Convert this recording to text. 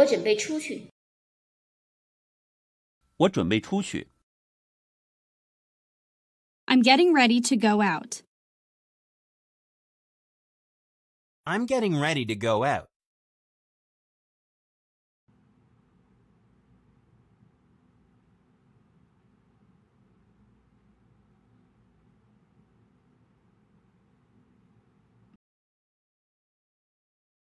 我准备出去。我准备出去。I'm getting ready to go out. I'm getting ready to go out.